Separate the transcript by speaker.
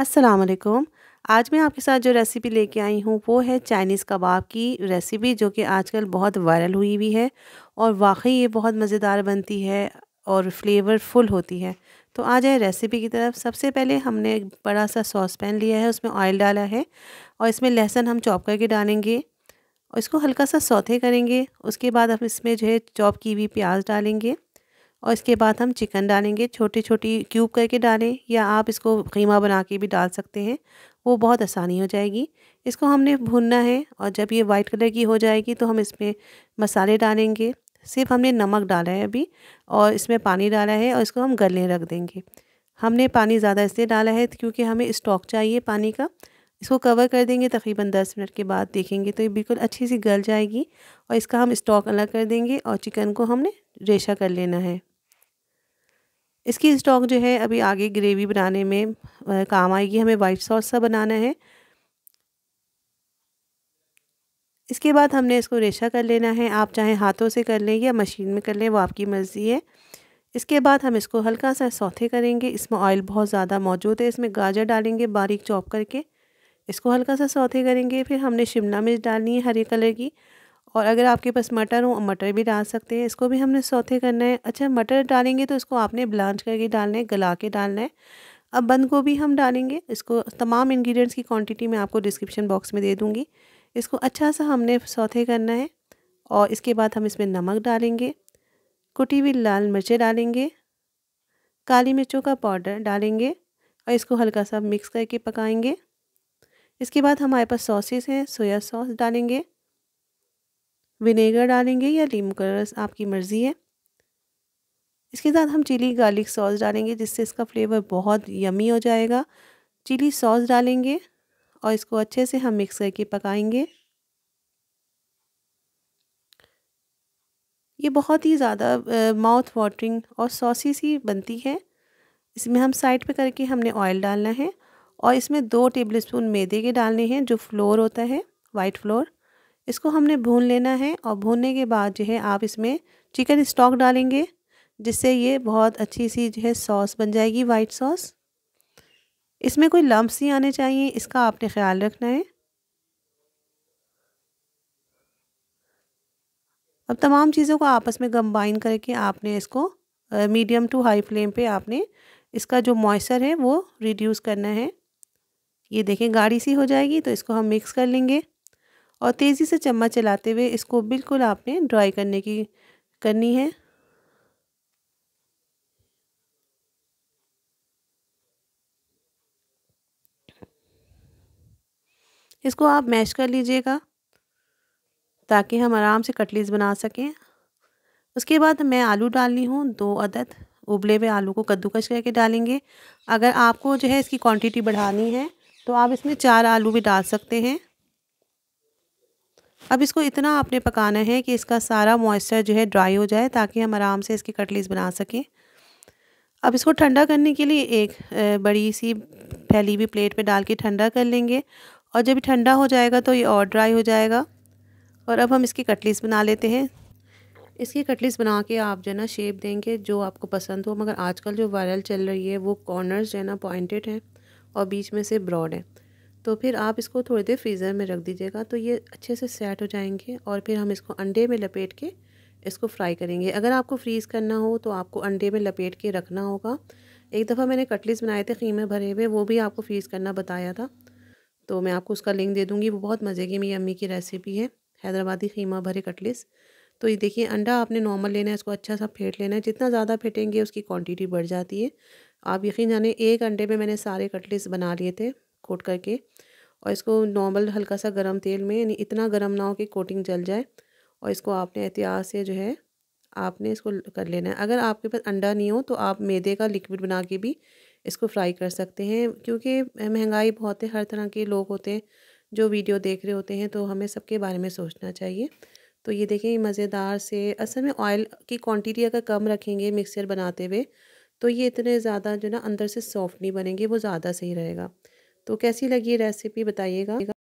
Speaker 1: अस्सलाम वालेकुम आज मैं आपके साथ जो रेसिपी लेके आई हूँ वो है चाइनीज़ कबाब की रेसिपी जो कि आजकल बहुत वायरल हुई हुई है और वाकई ये बहुत मज़ेदार बनती है और फ्लेवरफुल होती है तो आ जाए रेसिपी की तरफ सबसे पहले हमने एक बड़ा सा सॉस पैन लिया है उसमें ऑयल डाला है और इसमें लहसुन हम चॉप करके डालेंगे और इसको हल्का सा सौते करेंगे उसके बाद हम इसमें जो है चॉप की हुई प्याज डालेंगे और इसके बाद हम चिकन डालेंगे छोटी छोटी क्यूब करके डालें या आप इसको ख़ीमा बना के भी डाल सकते हैं वो बहुत आसानी हो जाएगी इसको हमने भूनना है और जब ये वाइट कलर की हो जाएगी तो हम इसमें मसाले डालेंगे सिर्फ हमने नमक डाला है अभी और इसमें पानी डाला है और इसको हम गलने रख देंगे हमने पानी ज़्यादा इसलिए डाला है क्योंकि हमें स्टॉक चाहिए पानी का इसको कवर कर देंगे तकरीबन दस मिनट के बाद देखेंगे तो ये बिल्कुल अच्छी सी गल जाएगी और इसका हम स्टॉक अलग कर देंगे और चिकन को हमने रेशा कर लेना है इसकी स्टॉक जो है अभी आगे ग्रेवी बनाने में काम आएगी हमें वाइट सॉस सा बनाना है इसके बाद हमने इसको रेशा कर लेना है आप चाहे हाथों से कर लें या मशीन में कर लें वो आपकी मर्ज़ी है इसके बाद हम इसको हल्का सा सौथे करेंगे इसमें ऑयल बहुत ज़्यादा मौजूद है इसमें गाजर डालेंगे बारीक चॉप करके इसको हल्का सा सौथे करेंगे फिर हमने शिमला मिर्च डालनी है हरे कलर की और अगर आपके पास मटर हो मटर भी डाल सकते हैं इसको भी हमने सौथे करना है अच्छा मटर डालेंगे तो इसको आपने ब्लांच करके डालना है गला के डालना है अब बंद गोभी हम डालेंगे इसको तमाम इंग्रेडिएंट्स की क्वांटिटी मैं आपको डिस्क्रिप्शन बॉक्स में दे दूँगी इसको अच्छा सा हमने सौथे करना है और इसके बाद हम इसमें नमक डालेंगे कुटी हुई लाल मिर्चें डालेंगे काली मिर्चों का पाउडर डालेंगे और इसको हल्का सा मिक्स करके पकाएंगे इसके बाद हमारे पास सॉसेस हैं सोया सॉस डालेंगे विनेगर डालेंगे या लीम का रस आपकी मर्ज़ी है इसके साथ हम चिली गार्लिक सॉस डालेंगे जिससे इसका फ्लेवर बहुत यमी हो जाएगा चिली सॉस डालेंगे और इसको अच्छे से हम मिक्स करके पकाएंगे ये बहुत ही ज़्यादा माउथ वाटरिंग और सॉसी सी बनती है इसमें हम साइड पे करके हमने ऑयल डालना है और इसमें दो टेबलस्पून मैदे के डालने हैं जो फ्लोर होता है वाइट फ्लोर इसको हमने भून लेना है और भूनने के बाद जो है आप इसमें चिकन स्टॉक डालेंगे जिससे ये बहुत अच्छी सी जो है सॉस बन जाएगी वाइट सॉस इसमें कोई लम्ब नहीं आने चाहिए इसका आपने ख्याल रखना है अब तमाम चीज़ों को आपस में कंबाइन करके आपने इसको मीडियम टू हाई फ्लेम पे आपने इसका जो मॉइस्चर है वो रिड्यूस करना है ये देखें गाढ़ी सी हो जाएगी तो इसको हम मिक्स कर लेंगे और तेज़ी से चम्मच चलाते हुए इसको बिल्कुल आपने ड्राई करने की करनी है इसको आप मैश कर लीजिएगा ताकि हम आराम से कटलीज बना सकें उसके बाद मैं आलू डालनी हूँ दो अदद उबले हुए आलू को कद्दूकस करके डालेंगे अगर आपको जो है इसकी क्वांटिटी बढ़ानी है तो आप इसमें चार आलू भी डाल सकते हैं अब इसको इतना आपने पकाना है कि इसका सारा मॉइस्चर जो है ड्राई हो जाए ताकि हम आराम से इसकी कटलीस बना सकें अब इसको ठंडा करने के लिए एक बड़ी सी फैली हुई प्लेट पे डाल के ठंडा कर लेंगे और जब ठंडा हो जाएगा तो ये और ड्राई हो जाएगा और अब हम इसकी कटलीस बना लेते हैं इसकी कटलीस बना के आप जो है ना शेप देंगे जो आपको पसंद हो मगर आजकल जो वायरल चल रही है वो कॉर्नर्स जो है ना पॉइंटेड हैं और बीच में से ब्रॉड है तो फिर आप इसको थोड़ी देर फ्रीज़र में रख दीजिएगा तो ये अच्छे से सेट हो जाएंगे और फिर हम इसको अंडे में लपेट के इसको फ्राई करेंगे अगर आपको फ्रीज़ करना हो तो आपको अंडे में लपेट के रखना होगा एक दफ़ा मैंने कटलीस बनाए थे खीमे भरे हुए वो भी आपको फ्रीज़ करना बताया था तो मैं आपको उसका लिंक दे दूँगी वो बहुत मज़े की मेरी अम्मी की रेसिपी है हैदराबादी खीमा भरे कटलीस तो ये देखिए अंडा आपने नॉर्मल लेना है इसको अच्छा सा फेंट लेना है जितना ज़्यादा फेंटेंगे उसकी क्वांटिटी बढ़ जाती है आप यकीन जाने एक अंडे में मैंने सारे कटलीस बना लिए थे कोट करके और इसको नॉर्मल हल्का सा गर्म तेल में यानी इतना गर्म ना हो कि कोटिंग जल जाए और इसको आपने एहतियात से जो है आपने इसको कर लेना है अगर आपके पास अंडा नहीं हो तो आप मैदे का लिक्विड बना के भी इसको फ्राई कर सकते हैं क्योंकि महंगाई बहुत है हर तरह के लोग होते हैं जो वीडियो देख रहे होते हैं तो हमें सबके बारे में सोचना चाहिए तो ये देखें मज़ेदार से असल में ऑयल की क्वांटिटी अगर कम रखेंगे मिक्सचर बनाते हुए तो ये इतने ज़्यादा जो ना अंदर से सॉफ्ट नहीं बनेंगे वो ज़्यादा सही रहेगा तो कैसी लगी रेसिपी बताइएगा